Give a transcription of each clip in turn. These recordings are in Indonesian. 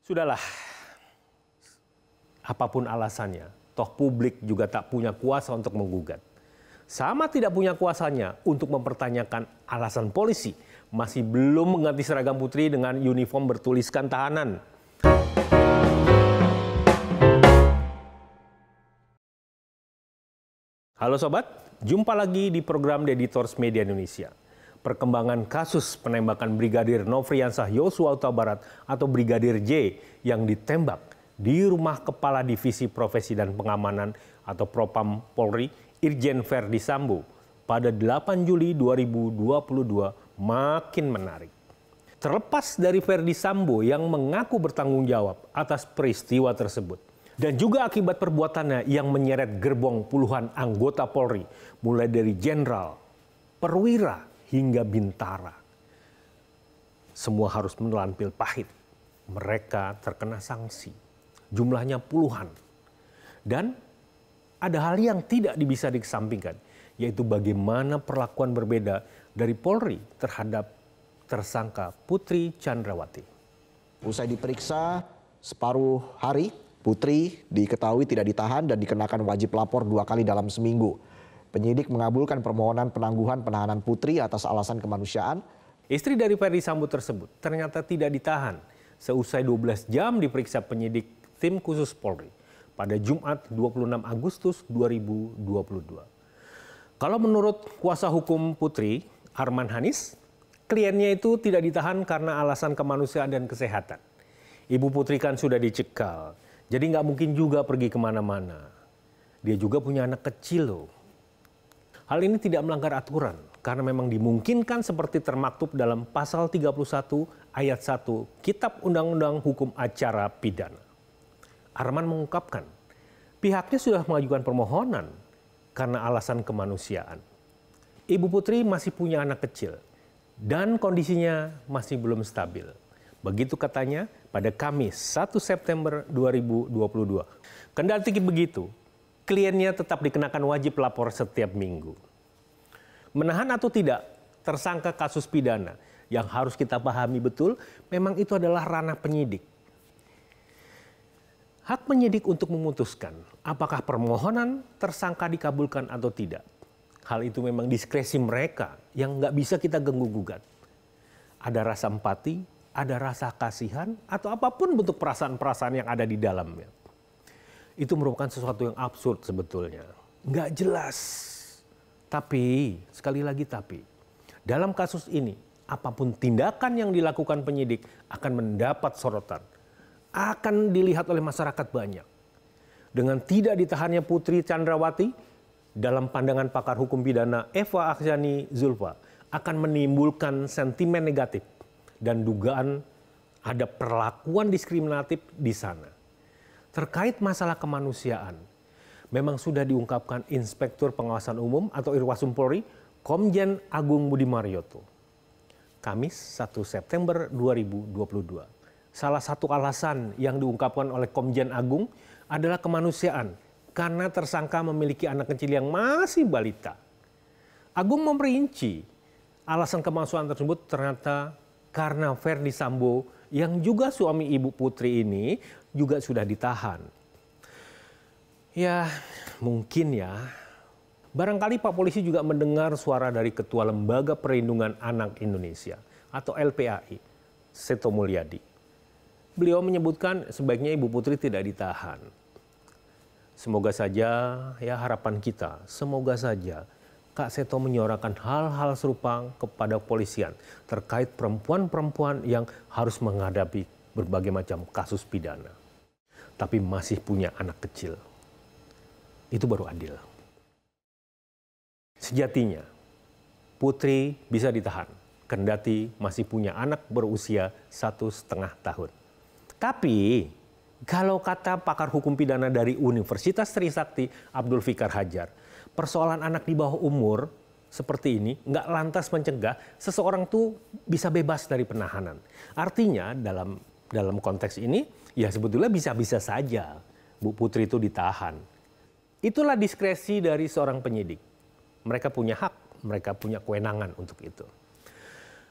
Sudahlah, apapun alasannya, toh publik juga tak punya kuasa untuk menggugat. Sama tidak punya kuasanya untuk mempertanyakan alasan polisi masih belum mengganti seragam putri dengan uniform bertuliskan tahanan. Halo sobat, jumpa lagi di program The Editors Media Indonesia perkembangan kasus penembakan Brigadir Nofriansah Yosua Utabarat Barat atau Brigadir J yang ditembak di rumah Kepala Divisi Profesi dan Pengamanan atau Propam Polri Irjen Verdi Sambo pada 8 Juli 2022 makin menarik. Terlepas dari Verdi Sambo yang mengaku bertanggung jawab atas peristiwa tersebut, dan juga akibat perbuatannya yang menyeret gerbong puluhan anggota Polri, mulai dari jenderal, perwira, hingga Bintara. Semua harus menelan pil pahit. Mereka terkena sanksi. Jumlahnya puluhan. Dan ada hal yang tidak bisa dikesampingkan, yaitu bagaimana perlakuan berbeda dari Polri terhadap tersangka Putri Chandrawati. Usai diperiksa separuh hari, Putri diketahui tidak ditahan dan dikenakan wajib lapor dua kali dalam seminggu. Penyidik mengabulkan permohonan penangguhan penahanan Putri atas alasan kemanusiaan. Istri dari Ferdi Sambo tersebut ternyata tidak ditahan seusai 12 jam diperiksa penyidik tim khusus Polri pada Jumat 26 Agustus 2022. Kalau menurut kuasa hukum Putri, Arman Hanis, kliennya itu tidak ditahan karena alasan kemanusiaan dan kesehatan. Ibu Putri kan sudah dicekal, jadi nggak mungkin juga pergi kemana-mana. Dia juga punya anak kecil loh. Hal ini tidak melanggar aturan karena memang dimungkinkan seperti termaktub dalam pasal 31 ayat 1 Kitab Undang-Undang Hukum Acara Pidana. Arman mengungkapkan, pihaknya sudah mengajukan permohonan karena alasan kemanusiaan. Ibu Putri masih punya anak kecil dan kondisinya masih belum stabil. Begitu katanya pada Kamis 1 September 2022. Kendati begitu, kliennya tetap dikenakan wajib lapor setiap minggu. Menahan atau tidak, tersangka kasus pidana yang harus kita pahami betul, memang itu adalah ranah penyidik. Hak penyidik untuk memutuskan apakah permohonan tersangka dikabulkan atau tidak. Hal itu memang diskresi mereka yang nggak bisa kita genggu-gugat. Ada rasa empati, ada rasa kasihan, atau apapun bentuk perasaan-perasaan yang ada di dalamnya itu merupakan sesuatu yang absurd sebetulnya. Nggak jelas. Tapi, sekali lagi tapi, dalam kasus ini, apapun tindakan yang dilakukan penyidik akan mendapat sorotan. Akan dilihat oleh masyarakat banyak. Dengan tidak ditahannya Putri Chandrawati, dalam pandangan pakar hukum pidana Eva Aksani Zulfa, akan menimbulkan sentimen negatif dan dugaan ada perlakuan diskriminatif di sana terkait masalah kemanusiaan. Memang sudah diungkapkan Inspektur Pengawasan Umum atau Irwasum Polri, Komjen Agung Budi Marioto. Kamis 1 September 2022. Salah satu alasan yang diungkapkan oleh Komjen Agung adalah kemanusiaan karena tersangka memiliki anak kecil yang masih balita. Agung memperinci alasan kemanusiaan tersebut ternyata karena Ferdi Sambo yang juga suami ibu putri ini juga sudah ditahan. Ya, mungkin ya. Barangkali Pak Polisi juga mendengar suara dari Ketua Lembaga Perlindungan Anak Indonesia atau LPAI, Seto Mulyadi. Beliau menyebutkan sebaiknya Ibu Putri tidak ditahan. Semoga saja ya harapan kita, semoga saja Kak Seto menyuarakan hal-hal serupa kepada kepolisian terkait perempuan-perempuan yang harus menghadapi berbagai macam kasus pidana. Tapi masih punya anak kecil. Itu baru adil. Sejatinya, Putri bisa ditahan, kendati masih punya anak berusia satu setengah tahun. Tapi kalau kata pakar hukum pidana dari Universitas Trisakti Abdul Fikar Hajar, persoalan anak di bawah umur seperti ini nggak lantas mencegah seseorang tuh bisa bebas dari penahanan. Artinya dalam dalam konteks ini ya sebetulnya bisa-bisa saja Bu Putri itu ditahan. Itulah diskresi dari seorang penyidik. Mereka punya hak, mereka punya kewenangan untuk itu.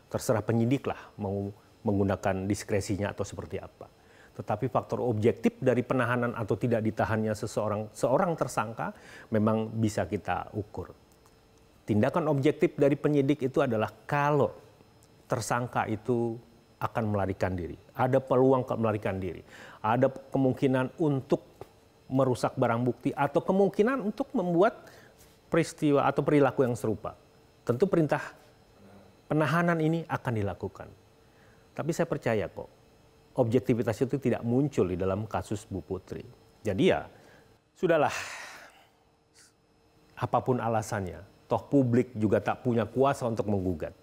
Terserah penyidik lah mau menggunakan diskresinya atau seperti apa. Tetapi faktor objektif dari penahanan atau tidak ditahannya seseorang seorang tersangka memang bisa kita ukur. Tindakan objektif dari penyidik itu adalah kalau tersangka itu akan melarikan diri. Ada peluang melarikan diri. Ada kemungkinan untuk merusak barang bukti atau kemungkinan untuk membuat peristiwa atau perilaku yang serupa. Tentu perintah penahanan ini akan dilakukan. Tapi saya percaya kok objektivitas itu tidak muncul di dalam kasus Bu Putri. Jadi ya, sudahlah. Apapun alasannya, toh publik juga tak punya kuasa untuk menggugat.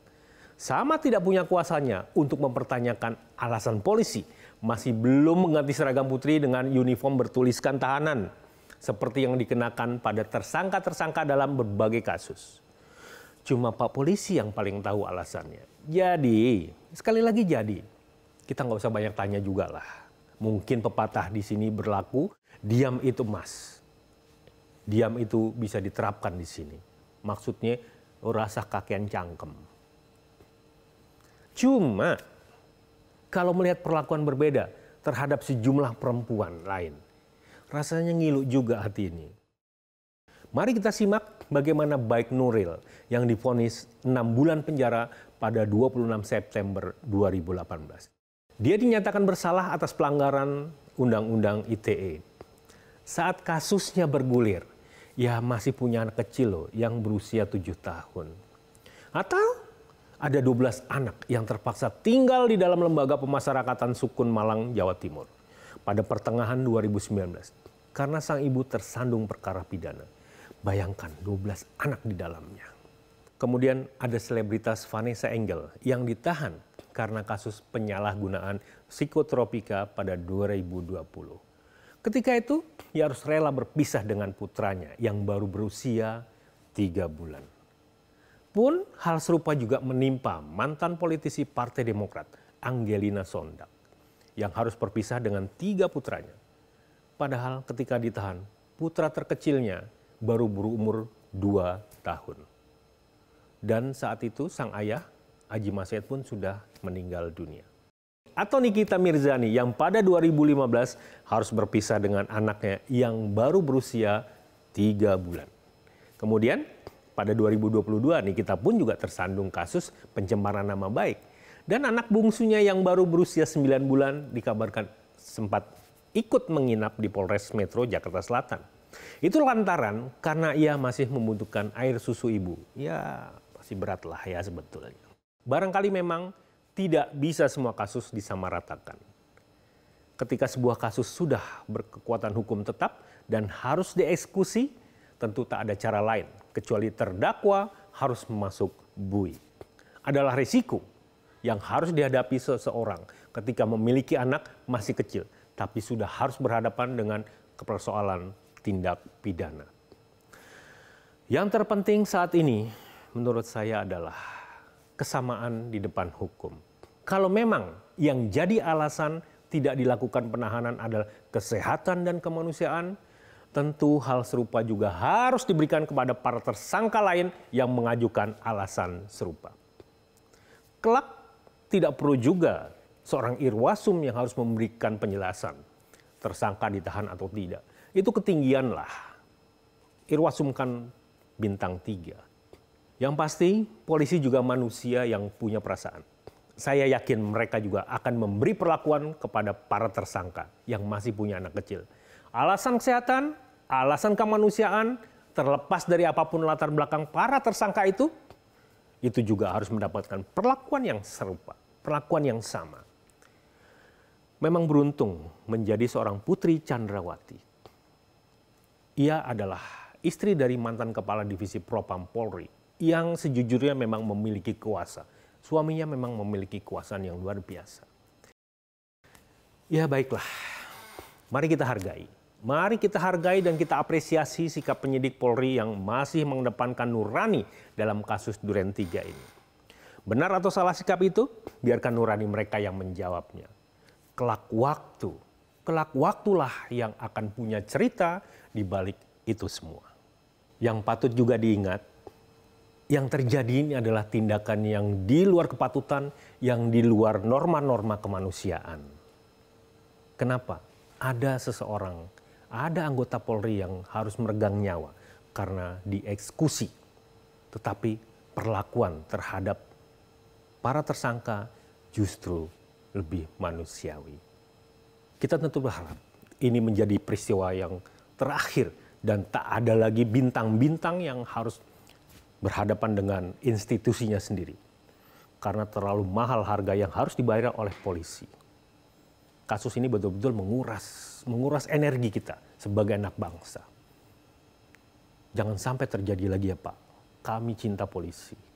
Sama tidak punya kuasanya untuk mempertanyakan alasan polisi masih belum mengganti seragam putri dengan uniform bertuliskan tahanan seperti yang dikenakan pada tersangka-tersangka dalam berbagai kasus. Cuma Pak polisi yang paling tahu alasannya. Jadi, sekali lagi jadi, kita nggak usah banyak tanya juga lah. Mungkin pepatah di sini berlaku, diam itu emas. Diam itu bisa diterapkan di sini. Maksudnya rasa yang cangkem. Cuma kalau melihat perlakuan berbeda terhadap sejumlah perempuan lain, rasanya ngilu juga hati ini. Mari kita simak bagaimana baik Nuril yang difonis 6 bulan penjara pada 26 September 2018. Dia dinyatakan bersalah atas pelanggaran Undang-Undang ITE. Saat kasusnya bergulir, ya masih punya anak kecil loh yang berusia 7 tahun. Atau ada 12 anak yang terpaksa tinggal di dalam lembaga pemasyarakatan Sukun Malang, Jawa Timur pada pertengahan 2019 karena sang ibu tersandung perkara pidana. Bayangkan 12 anak di dalamnya. Kemudian ada selebritas Vanessa Angel yang ditahan karena kasus penyalahgunaan psikotropika pada 2020. Ketika itu, ia harus rela berpisah dengan putranya yang baru berusia tiga bulan. Pun hal serupa juga menimpa mantan politisi Partai Demokrat, Angelina Sondak, yang harus berpisah dengan tiga putranya. Padahal ketika ditahan, putra terkecilnya baru berumur dua tahun. Dan saat itu sang ayah, Aji Masyid pun sudah meninggal dunia. Atau Nikita Mirzani yang pada 2015 harus berpisah dengan anaknya yang baru berusia 3 bulan. Kemudian pada 2022 Nikita pun juga tersandung kasus pencemaran nama baik. Dan anak bungsunya yang baru berusia 9 bulan dikabarkan sempat ikut menginap di Polres Metro Jakarta Selatan. Itu lantaran karena ia masih membutuhkan air susu ibu. Ya, sanksi berat lah ya sebetulnya. Barangkali memang tidak bisa semua kasus disamaratakan. Ketika sebuah kasus sudah berkekuatan hukum tetap dan harus dieksekusi, tentu tak ada cara lain kecuali terdakwa harus masuk bui. Adalah risiko yang harus dihadapi seseorang ketika memiliki anak masih kecil tapi sudah harus berhadapan dengan kepersoalan tindak pidana. Yang terpenting saat ini menurut saya adalah kesamaan di depan hukum. Kalau memang yang jadi alasan tidak dilakukan penahanan adalah kesehatan dan kemanusiaan, tentu hal serupa juga harus diberikan kepada para tersangka lain yang mengajukan alasan serupa. Kelak tidak perlu juga seorang irwasum yang harus memberikan penjelasan tersangka ditahan atau tidak. Itu ketinggian lah. Irwasum kan bintang tiga. Yang pasti, polisi juga manusia yang punya perasaan. Saya yakin mereka juga akan memberi perlakuan kepada para tersangka yang masih punya anak kecil. Alasan kesehatan, alasan kemanusiaan, terlepas dari apapun latar belakang para tersangka itu, itu juga harus mendapatkan perlakuan yang serupa, perlakuan yang sama. Memang beruntung menjadi seorang putri Chandrawati. Ia adalah istri dari mantan kepala divisi Propam Polri, yang sejujurnya memang memiliki kuasa. Suaminya memang memiliki kuasa yang luar biasa. Ya baiklah, mari kita hargai. Mari kita hargai dan kita apresiasi sikap penyidik Polri yang masih mengedepankan nurani dalam kasus Duren 3 ini. Benar atau salah sikap itu, biarkan nurani mereka yang menjawabnya. Kelak waktu, kelak waktulah yang akan punya cerita di balik itu semua. Yang patut juga diingat, yang terjadi ini adalah tindakan yang di luar kepatutan, yang di luar norma-norma kemanusiaan. Kenapa? Ada seseorang, ada anggota Polri yang harus meregang nyawa karena dieksekusi. Tetapi perlakuan terhadap para tersangka justru lebih manusiawi. Kita tentu berharap ini menjadi peristiwa yang terakhir dan tak ada lagi bintang-bintang yang harus berhadapan dengan institusinya sendiri karena terlalu mahal harga yang harus dibayar oleh polisi. Kasus ini betul-betul menguras menguras energi kita sebagai anak bangsa. Jangan sampai terjadi lagi ya Pak. Kami cinta polisi.